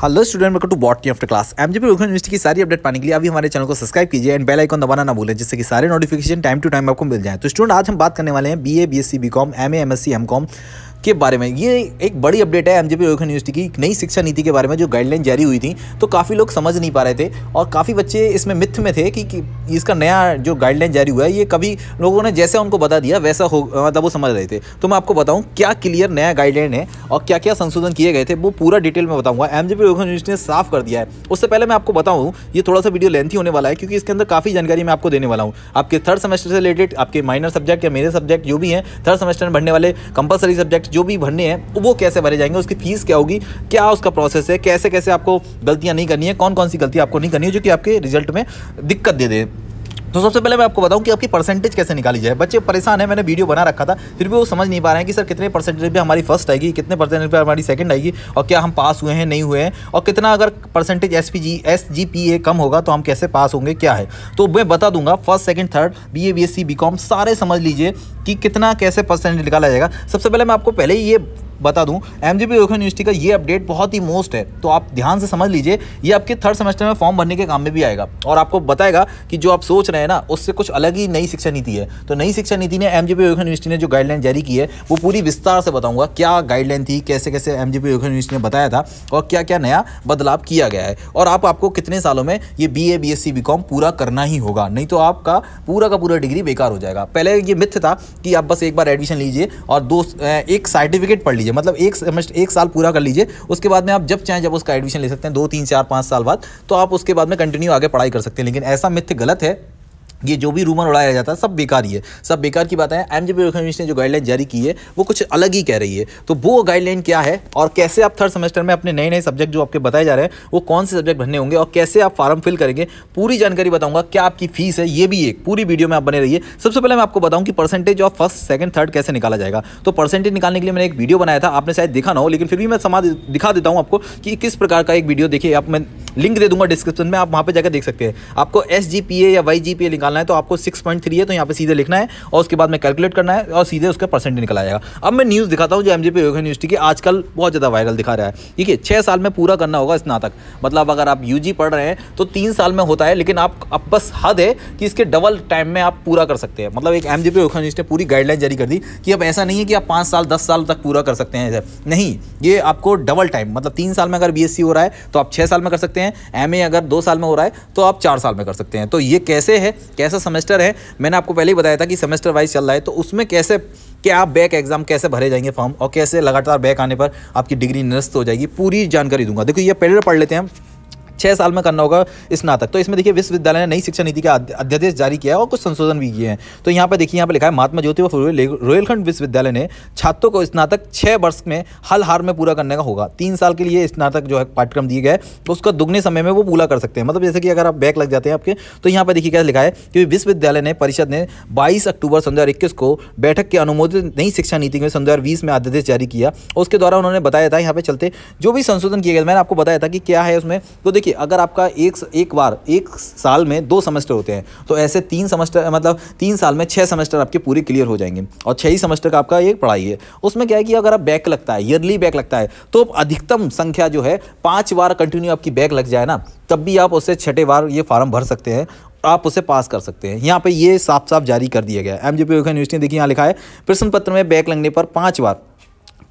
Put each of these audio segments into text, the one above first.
hello student welcome to bot after class M G university की सारी update पाने के लिए अभी हमारे चैनल को सब्सक्राइब कीजिए एंड बेल आइकन दबाना ना भूलें जिससे कि सारे नोटिफिकेशन टाइम टू टाइम आपको मिल जाए तो स्टूडेंट आज हम बात करने वाले हैं BA BSc BCom MA MSc MCom के बारे में ये एक बड़ी अपडेट है एमजेपी रोहित यूनिवर्सिटी की नई शिक्षा नीति के बारे में जो गाइडलाइन जारी हुई थी तो काफ़ी लोग समझ नहीं पा रहे थे और काफ़ी बच्चे इसमें मिथ में थे कि, कि इसका नया जो गाइडलाइन जारी हुआ है ये कभी लोगों ने जैसे उनको बता दिया वैसा हो मतलब वो समझ रहे थे तो मैं आपको बताऊँ क्या क्लियर नया गाइडलाइन है और क्या क्या संशोधन किए गए थे वो पूरा डिटेल में बताऊँगा एम जे यूनिवर्सिटी ने साफ कर दिया है उससे पहले मैं आपको बताऊँ ये थोड़ा सा वीडियो लेंथी होने वाला है क्योंकि इसके अंदर काफ़ी जानकारी मैं आपको देने वाला हूँ आपके थर्ड सेमेस्टर से रिलेटेड आपके माइनर सब्जेक्ट या मेरे सब्जेक्ट जो भी हैं थर्ड सेमेस्टर में भरने वाले कंपलसरी सब्जेक्ट जो भी भरने हैं वो कैसे भरे जाएंगे उसकी फ़ीस क्या होगी क्या उसका प्रोसेस है कैसे कैसे आपको गलतियाँ नहीं करनी है कौन कौन सी गलती आपको नहीं करनी है जो कि आपके रिजल्ट में दिक्कत दे दे तो सबसे पहले मैं आपको बताऊं कि आपकी परसेंटेज कैसे निकाली जाए बच्चे परेशान हैं मैंने वीडियो बना रखा था फिर भी वो समझ नहीं पा रहे हैं कि सर कितने परसेंटेज पे हमारी फर्स्ट आएगी कितने परसेंटेज पे हमारी सेकंड आएगी और क्या हम पास हुए हैं नहीं हुए हैं और कितना अगर percentage S P G S G P A कम होगा तो हम कैसे पास होंगे क्या है तो मैं बता दूंगा first second third B A B S C B com सारे समझ लीजिए कि कितना कैसे परसेंटेज निकाला जाएगा सबसे पहले मैं आपको पहले ही ये बता दूं एम जी यूनिवर्सिटी का ये अपडेट बहुत ही मोस्ट है तो आप ध्यान से समझ लीजिए ये आपके थर्ड सेमेस्टर में फॉर्म भरने के काम में भी आएगा और आपको बताएगा कि जो आप सोच रहे हैं ना उससे कुछ अलग ही नई शिक्षा नीति है तो नई शिक्षा नीति ने एम जी यूनिवर्सिटी ने जो गाइडलाइन जारी की है वो पूरी विस्तार से बताऊँगा क्या गाइडलाइन थी कैसे कैसे एम जी यूनिवर्सिटी ने बताया था और क्या क्या नया बदलाव किया गया है और आप आपको कितने सालों में ये B A B S C B com पूरा करना ही होगा नहीं तो आपका पूरा का पूरा डिग्री बेकार हो जाएगा पहले ये मिथ्य था कि आप बस एक बार एडमिशन लीजिए और दो एक सर्टिफिकेट पढ़ लीजिए मतलब एक सेमेस्टर एक साल पूरा कर लीजिए उसके बाद में आप जब चाहें जब उसका एडमिशन ले सकते हैं दो तीन चार पाँच साल बाद तो आप उसके बाद में कंटिन्यू आगे पढ़ाई कर सकते हैं लेकिन ऐसा मिथ्य गलत है ये जो भी रूमर उड़ाया जाता है सब बेकार ही है सब बेकार की बात है एम जी ने जो गाइडलाइन जारी की है वो कुछ अलग ही कह रही है तो वो गाइडलाइन क्या है और कैसे आप थर्ड सेमेस्टर में अपने नए नए सब्जेक्ट जो आपके बताए जा रहे हैं वो कौन से सब्जेक्ट भरने होंगे और कैसे आप फॉर्म फिल करेंगे पूरी जानकारी बताऊंगा क्या आपकी फीस है ये भी एक पूरी वीडियो में आप बने रहिए सबसे पहले मैं आपको बताऊँ कि percentage of first second third कैसे निकाला जाएगा तो परसेंटेज निकालने के लिए मैंने एक वीडियो बनाया था आपने शायद दिखा ना हो लेकिन फिर भी मैं समाज दिखा देता हूँ आपको कि किस प्रकार का एक वीडियो देखिए आप मैं लिंक दे दूंगा डिस्क्रिप्शन में आप वहाँ पर जाकर देख सकते हैं आपको एस या वाई निकाल निकालना है तो आपको सिक्स पॉइंट थ्री है तो यहाँ पे सीधे लिखना है और उसके बाद में कैलकुलेट करना है और सीधे उसका परसेंट निकल आएगा अब मैं न्यूज़ दिखाता हूँ जो एम जी पी यूनिवर्सिटी की आजकल बहुत ज़्यादा वायरल दिखा रहा है ठीक है छः साल में पूरा करना होगा स्नातक मतलब अगर आप यू पढ़ रहे हैं तो तीन साल में होता है लेकिन आप अब बस हद है कि इसके डबल टाइम में आप पूरा कर सकते हैं मतलब एक एम जी ने पूरी गाइडलाइन जारी कर दी कि अब ऐसा नहीं है कि आप पाँच साल दस साल तक पूरा कर सकते हैं नहीं ये आपको डबल टाइम मतलब तीन साल में अगर बी हो रहा है तो आप छः साल में कर सकते हैं एम अगर दो साल में हो रहा है तो आप चार साल में कर सकते हैं तो ये कैसे है कैसा सेमेस्टर है मैंने आपको पहले ही बताया था कि सेमेस्टर वाइज चल रहा है तो उसमें कैसे कि आप बैक एग्जाम कैसे भरे जाएंगे फॉर्म और कैसे लगातार बैक आने पर आपकी डिग्री निरस्त हो जाएगी पूरी जानकारी दूंगा देखो ये पहले पढ़ लेते हैं हम छह साल में करना होगा स्नातक तो इसमें देखिए विश्वविद्यालय ने नई शिक्षा नीति का अध्यादेश जारी किया है और कुछ संशोधन भी किए हैं तो यहाँ पर देखिए यहाँ पर लिखा है महात्मा ज्योति फुले विश्वविद्यालय ने छात्रों को स्नातक छह वर्ष में हल हार में पूरा करने का होगा तीन साल के लिए स्नातक जो है पाठ्यक्रम दिए गए तो उसका दुगने समय में वो पूरा कर सकते हैं मतलब जैसे कि अगर आप बैक लग जाते हैं आपके तो यहाँ पर देखिए क्या लिखा है कि विश्वविद्यालय ने परिषद ने बाईस अक्टूबर सन को बैठक के अनुमोदित नई शिक्षा नीति में सन में अध्यादेश जारी किया उसके द्वारा उन्होंने बताया था यहाँ पे चलते जो भी संशोधन किए गए मैंने आपको बताया था कि क्या है उसमें तो देखिए देखिए अगर आपका एक एक बार एक साल में दो सेमेस्टर होते हैं तो ऐसे तीन सेमेस्टर मतलब तीन साल में छः सेमेस्टर आपके पूरे क्लियर हो जाएंगे और छः ही सेमेस्टर का आपका एक पढ़ाई है उसमें क्या है कि अगर आप बैक लगता है ईयरली बैक लगता है तो अधिकतम संख्या जो है पाँच बार कंटिन्यू आपकी बैक लग जाए ना तब भी आप उससे छठे बार ये फार्म भर सकते हैं आप उसे पास कर सकते हैं यहाँ पे ये साफ साफ जारी कर दिया गया है एम जी पी यूनिवर्सिटी देखिए यहाँ लिखा है प्रश्न पत्र में बैक लगने पर पाँच बार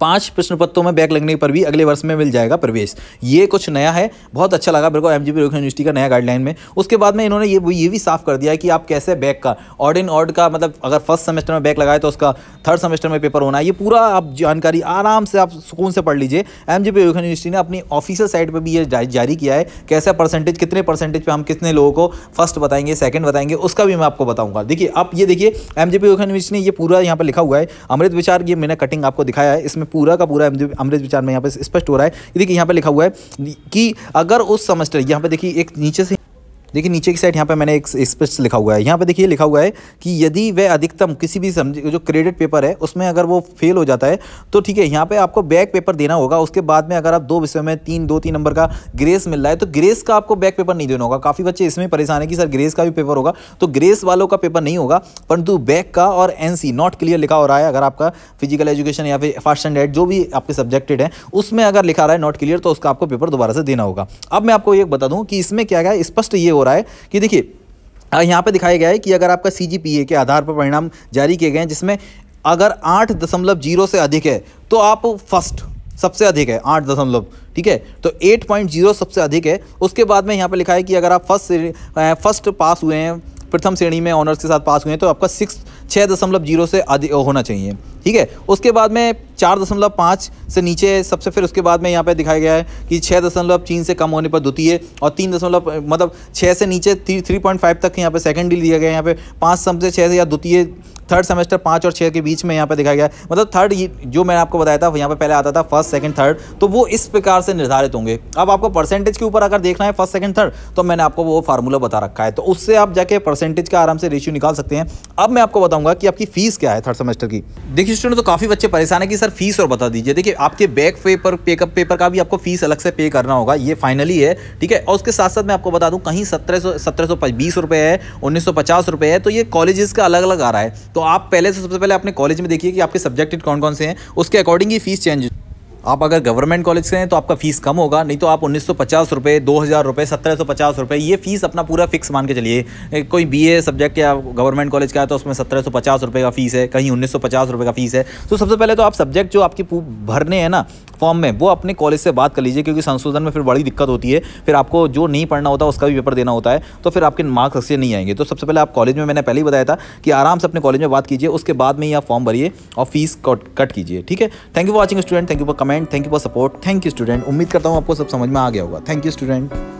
पांच प्रश्न पत्रों में बैक लगने पर भी अगले वर्ष में मिल जाएगा प्रवेश ये कुछ नया है बहुत अच्छा लगा मेरे को एम जी यूनिवर्सिटी का नया गाइडलाइन में उसके बाद में इन्होंने ये ये भी साफ कर दिया कि आप कैसे बैक का ऑर्ड इन ऑर्ड का मतलब अगर फर्स्ट सेमेस्टर में बैक लगाए तो उसका थर्ड सेमेस्टर में पेपर होना है ये पूरा आप जानकारी आराम से आप सुकून से पढ़ लीजिए एम जी यूनिवर्सिटी ने अपनी ऑफिशियल साइट पर भी ये जारी किया है कैसे परसेंटेज कितने परसेंटेज पर हम कितने लोगों को फर्स्ट बताएंगे सेकंड बताएंगे उसका भी मैं आपको बताऊंगा देखिए आप ये देखिए एम जी यूनिवर्सिटी ने ये पूरा यहाँ पर लिखा हुआ है अमृत विचार ये मैंने कटिंग आपको दिखाया है इसमें पूरा का पूरा अमृत विचार में यहाँ पे स्पष्ट हो रहा है देखिए यहाँ पे लिखा हुआ है कि अगर उस समस्टर यहाँ पे देखिए एक नीचे से देखिए नीचे की साइड यहाँ पर मैंने एक स्पष्ट लिखा हुआ है यहाँ पे देखिए लिखा हुआ है कि यदि वह अधिकतम किसी भी समझ जो क्रेडिट पेपर है उसमें अगर वो फेल हो जाता है तो ठीक है यहाँ पे आपको बैक पेपर देना होगा उसके बाद में अगर आप दो विषय में तीन दो तीन नंबर का ग्रेस मिल रहा है तो ग्रेस का आपको बैक पेपर नहीं देना होगा काफ़ी बच्चे इसमें परेशान है कि सर ग्रेस का भी पेपर होगा तो ग्रेस वालों का पेपर नहीं होगा परंतु बैक का और एन नॉट क्लियर लिखा हो रहा है अगर आपका फिजिकल एजुकेशन या फिर फर्स्ट स्टैंडर्ड जो भी आपके सब्जेक्टेड है उसमें अगर लिखा रहा है नॉट क्लियर तो उसका आपको पेपर दोबारा से देना होगा अब मैं आपको ये बता दूँ कि इसमें क्या क्या स्पष्ट ये हो हो रहा है कि देखिए यहाँ पर दिखाया गया है कि अगर आपका सी के आधार पर परिणाम जारी किए गए हैं जिसमें अगर आठ दशमलव जीरो से अधिक है तो आप फर्स्ट सबसे अधिक है आठ दशमलव ठीक है तो एट पॉइंट जीरो सबसे अधिक है उसके बाद में यहाँ पर लिखा है कि अगर आप फर्स्ट फर्स्ट पास हुए हैं प्रथम श्रेणी में ऑनर्स के साथ पास हुए हैं तो आपका सिक्स छः दशमलव जीरो से अधिक होना चाहिए ठीक है उसके बाद में चार दशमलव पाँच से नीचे सबसे फिर उसके बाद में यहाँ पे दिखाया गया है कि छः दशमलव तीन से कम होने पर द्वितीय और तीन दशमलव मतलब छः से नीचे थ्री पॉइंट फाइव तक यहाँ पे सेकंड डील दिया गया है यहाँ पे पाँच सम से छः से या द्वितीय थर्ड सेमेस्टर पाँच और छः के बीच में यहाँ पर दिखाया गया मतलब थर्ड जो मैंने आपको बताया था यहाँ पर पहले आता था फर्स्ट सेकंड थर्ड तो वो इस प्रकार से निर्धारित होंगे अब आपको परसेंटेज के ऊपर अगर देखना है फर्स्ट सेकंड थर्ड तो मैंने आपको वो फार्मूला बता रखा है तो उससे आप जाके परसेंटेज का आराम से रेशियो निकाल सकते हैं अब मैं आपको बताऊंगा कि आपकी फीस क्या है थर्ड सेमेस्टर की देखिए स्टूडेंट तो काफ़ी बच्चे परेशान है कि सर फीस और बता दीजिए देखिए आपके बैक पेपर पेकअप पेपर का भी आपको फीस अलग से पे करना होगा ये फाइनली है ठीक है और उसके साथ साथ मैं आपको बता दूँ कहीं सत्रह सौ सत्रह सौ बीस रुपए है उन्नीस सौ पचास रुपए है तो ये कॉलेजेस का अलग अलग आ रहा है तो तो आप पहले से सबसे पहले अपने कॉलेज में देखिए कि आपके सब्जेक्ट कौन कौन से हैं उसके अकॉर्डिंग ही फीस चेंज आप अगर गवर्नमेंट कॉलेज से हैं तो आपका फीस कम होगा नहीं तो आप उन्नीस सौ पचास रुपये दो हज़ार रुपये सत्रह सौ पचास रुपये ये फीस अपना पूरा फिक्स मान के चलिए कोई ए सब्जेक्ट या गवर्नमेंट कॉलेज का है तो उसमें सत्रह सौ पचास रुपये का फीस है कहीं उन्नीस सौ पचास रुपये का फीस है तो सबसे पहले तो आप सब्जेक्ट जो आपकी भरने हैं ना फॉर्म में वो अपने कॉलेज से बात कर लीजिए क्योंकि संशोधन में फिर बड़ी दिक्कत होती है फिर आपको जो नहीं पढ़ना होता उसका भी पेपर देना होता है तो फिर आपके मार्क्स अच्छे नहीं आएंगे तो सबसे पहले आप कॉलेज में मैंने पहले ही बताया था कि आराम से अपने कॉलेज में बात कीजिए उसके बाद में ही आप फॉर्म भरिए और फीस कट कीजिए ठीक है thank you for watching student thank you for comment thank you for support thank you student उम्मीद करता हूँ आपको सब समझ में आ गया होगा थैंक यू स्टूडेंट